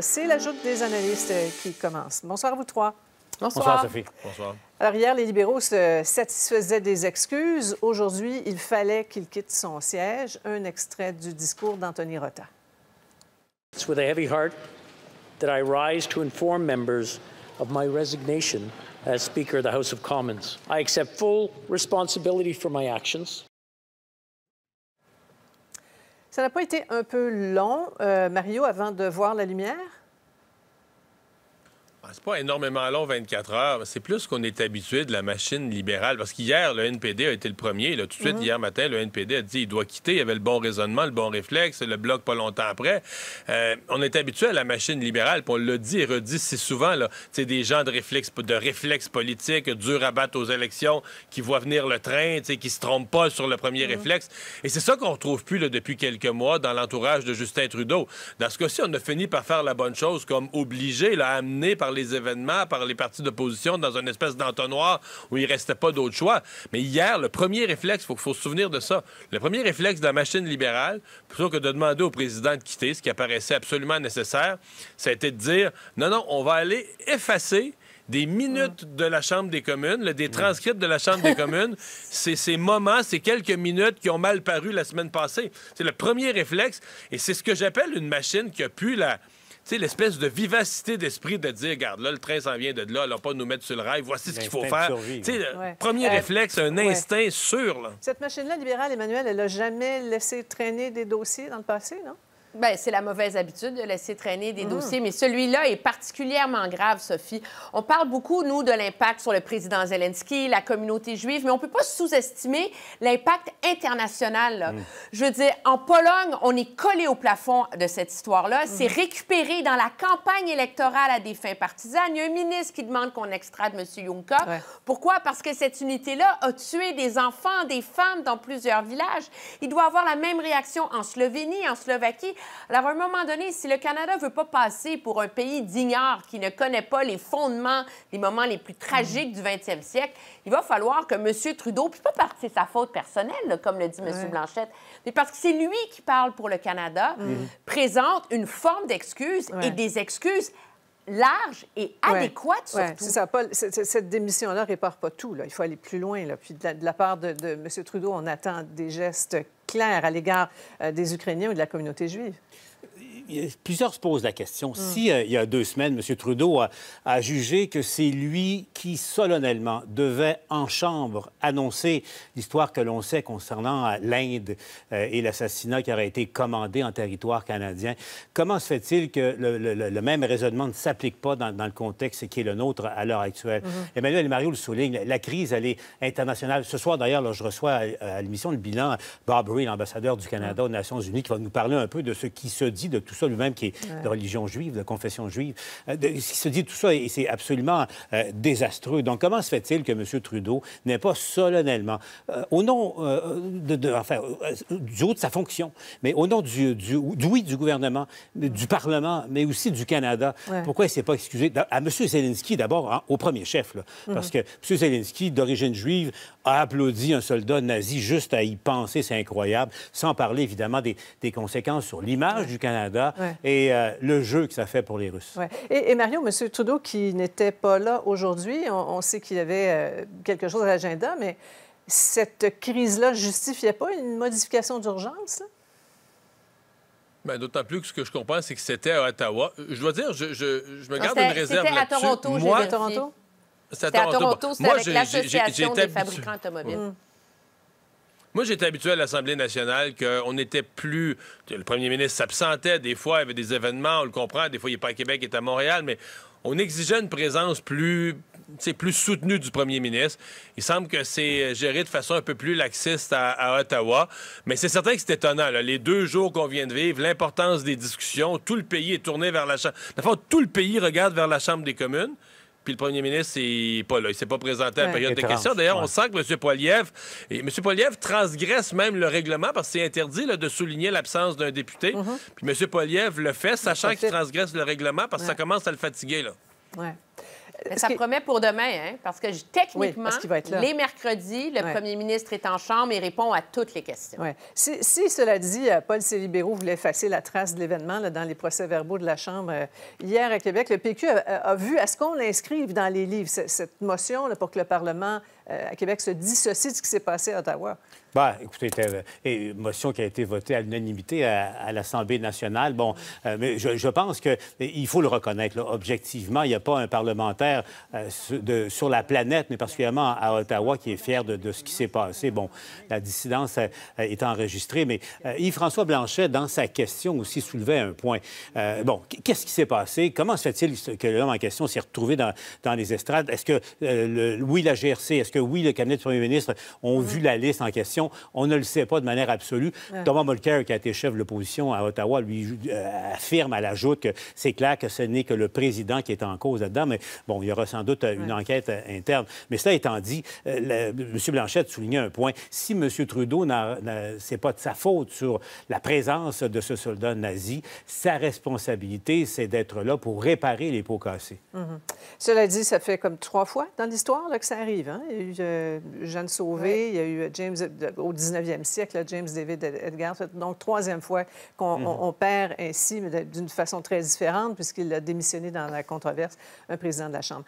C'est la joute des analystes euh, qui commence. Bonsoir vous trois. Bonsoir. Bonsoir, Sophie. Bonsoir. Alors, hier, les libéraux se satisfaisaient des excuses. Aujourd'hui, il fallait qu'il quitte son siège. Un extrait du discours d'Anthony Rota. It's with a heavy heart that I rise to inform members of my resignation as Speaker of the House of Commons. I accept full responsibility for my actions. Ça n'a pas été un peu long, euh, Mario, avant de voir la lumière? Ah, c'est pas énormément long, 24 heures. C'est plus qu'on est habitué de la machine libérale. Parce qu'hier, le NPD a été le premier. Là, tout de suite, mhm. hier matin, le NPD a dit qu'il doit quitter. Il y avait le bon raisonnement, le bon réflexe, le bloc pas longtemps après. Euh, on est habitué à la machine libérale, puis on l'a dit et redit si souvent. C'est des gens de réflexe, de réflexe politique, durs à battre aux élections, qui voient venir le train, qui se trompent pas sur le premier mhm. réflexe. Et c'est ça qu'on retrouve plus depuis quelques mois dans l'entourage de Justin Trudeau. Dans ce cas-ci, on a fini par faire la bonne chose, comme obligé, là, amené par les les événements, par les partis d'opposition, dans une espèce d'entonnoir où il restait pas d'autre choix. Mais hier, le premier réflexe, il faut, se souvenir de ça, le premier réflexe de la machine libérale, plutôt que de demander au président de quitter, ce qui apparaissait absolument nécessaire, ça a été de dire, non, non, on va aller effacer des minutes de la Chambre des communes, des transcripts de la Chambre des communes, c'est ces moments, ces quelques minutes qui ont mal paru la semaine passée. C'est le premier réflexe et c'est ce que j'appelle une machine qui a pu la l'espèce de vivacité d'esprit de dire, regarde, là, le train s'en vient de là, là, pas nous mettre sur le rail, voici ce qu'il faut faire. premier euh, réflexe, un instinct sûr, là. Cette machine-là libérale, Emmanuel, elle n'a jamais laissé traîner des dossiers dans le passé, non? Bien, c'est la mauvaise habitude de laisser traîner des mm. dossiers, mais celui-là est particulièrement grave, Sophie. On parle beaucoup, nous, de l'impact sur le président Zelensky, la communauté juive, mais on ne peut pas sous-estimer l'impact international. Mm. Je veux dire, en Pologne, on est collé au plafond de cette histoire-là. Mm-hmm. C'est récupéré dans la campagne électorale à des fins partisanes. Il y a un ministre qui demande qu'on extrade M. Juncker. Pourquoi? Parce que cette unité-là a tué des enfants, des femmes dans plusieurs villages. Il doit avoir la même réaction en Slovénie, en Slovaquie. Alors, à un moment donné, si le Canada veut pas passer pour un pays d'ignore qui ne connaît pas les fondements des moments les plus tragiques du 20e siècle, il va falloir que M. Trudeau, puis pas parce que c'est sa faute personnelle, comme le dit M. Blanchette, mais parce que c'est lui qui parle pour le Canada, mhm. présente une forme d'excuse et des excuses large et adéquate, surtout. ça. cette démission-là ne répare pas tout. Là. Il faut aller plus loin. Puis de la, part de, de M. Trudeau, on attend des gestes clairs à l'égard euh, des Ukrainiens ou de la communauté juive plusieurs se posent la question. Mm. Si, euh, il y a deux semaines, M. Trudeau a, jugé que c'est lui qui, solennellement, devait en chambre annoncer l'histoire que l'on sait concernant euh, l'Inde euh, et l'assassinat qui aurait été commandé en territoire canadien, comment se fait-il que le, même raisonnement ne s'applique pas dans, le contexte qui est le nôtre à l'heure actuelle? Mm-hmm. Emmanuel et Mario le souligne, la crise, elle est internationale. Ce soir, d'ailleurs, je reçois à, l'émission le bilan Bob Ray, l'ambassadeur du Canada mm. aux Nations unies, qui va nous parler un peu de ce qui se dit de tout lui-même, qui est de religion juive, de confession juive, euh, il se dit tout ça et c'est absolument euh, désastreux. Donc, comment se fait-il que M. Trudeau n'ait pas solennellement, euh, au nom de, enfin, du haut de sa fonction, mais au nom du, du, du du gouvernement, du Parlement, mais aussi du Canada, pourquoi il ne s'est pas excusé à M. Zelensky d'abord, hein, au premier chef, là, mhm. parce que M. Zelensky, d'origine juive, a applaudi un soldat nazi juste à y penser, c'est incroyable, sans parler évidemment des conséquences sur l'image du Canada, et euh, le jeu que ça fait pour les Russes. Et, et, Marion, M. Trudeau, qui n'était pas là aujourd'hui, on, sait qu'il avait euh, quelque chose à l'agenda, mais cette crise-là ne justifiait pas une modification d'urgence? Ben, d'autant plus que ce que je comprends, c'est que c'était à Ottawa. Euh, je dois dire, je, me garde une réserve là-dessus. C'était à Toronto, Moi, à Toronto. C'était à Toronto, c'était avec l'association des fabricants automobiles. Mm. Moi, j'étais habitué à l'Assemblée nationale qu'on n'était plus. Le premier ministre s'absentait, des fois, il y avait des événements, on le comprend, des fois, il n'est pas à Québec, il est à Montréal, mais on exigeait une présence plus, plus soutenue du premier ministre. Il semble que c'est géré de façon un peu plus laxiste à, Ottawa. Mais c'est certain que c'est étonnant. Les deux jours qu'on vient de vivre, l'importance des discussions, tout le pays est tourné vers la Chambre. tout le pays regarde vers la Chambre des communes. Puis le premier ministre, il n'est pas là. Il s'est pas présenté à la période de questions. D'ailleurs, on sent que M. Poiliev, et M. transgresse même le règlement parce que c'est interdit là, de souligner l'absence d'un député. Mhm. Puis M. Poiliev le fait, sachant qu'il transgresse le règlement parce que ça commence à le fatiguer. Là ça promet pour demain, hein? parce que techniquement, les mercredis, le premier ministre est en chambre et répond à toutes les questions. Si, cela dit, euh, Paul Célibéro voulait effacer la trace de l'événement dans les procès-verbaux de la Chambre euh, hier à Québec, le PQ a, vu à ce qu'on l'inscrive dans les livres, cette motion pour que le Parlement euh, à Québec se dissocie de ce qui s'est passé à Ottawa. Bien, bah, écoutez, une euh, motion qui a été votée à l'unanimité à, l'Assemblée nationale. Bon, euh, mais je, je pense qu'il faut le reconnaître, objectivement, il n'y a pas un parlementaire sur, de, sur la planète, mais particulièrement à Ottawa, qui est fier de, ce qui s'est passé. Bon, la dissidence est enregistrée, mais Yves-François Blanchet, dans sa question aussi, soulevait un point. bon, qu'est-ce qui s'est passé? Comment se fait-il que l'homme en question s'est retrouvé dans, les estrades? Est-ce que, le, oui, la GRC, est-ce que oui, le cabinet du premier ministre ont vu la liste en question. On ne le sait pas de manière absolue. Thomas Mulcair, qui a été chef de l'opposition à Ottawa, lui euh, affirme à l'ajout que c'est clair que ce n'est que le président qui est en cause là-dedans. Mais bon, il y aura sans doute une enquête euh, interne. Mais cela étant dit, euh, M. Blanchette soulignait un point. Si M. Trudeau, c'est pas de sa faute sur la présence de ce soldat nazi, sa responsabilité, c'est d'être là pour réparer les pots cassés. Mm-hmm. Cela dit, ça fait comme trois fois dans l'histoire que ça arrive. Hein? Euh, Jeanne Sauvé, il y a eu euh, James, euh, au 19e siècle, James David Edgar. Donc, troisième fois qu'on mhm. perd ainsi, mais d'une façon très différente, puisqu'il a démissionné dans la controverse, un président de la Chambre.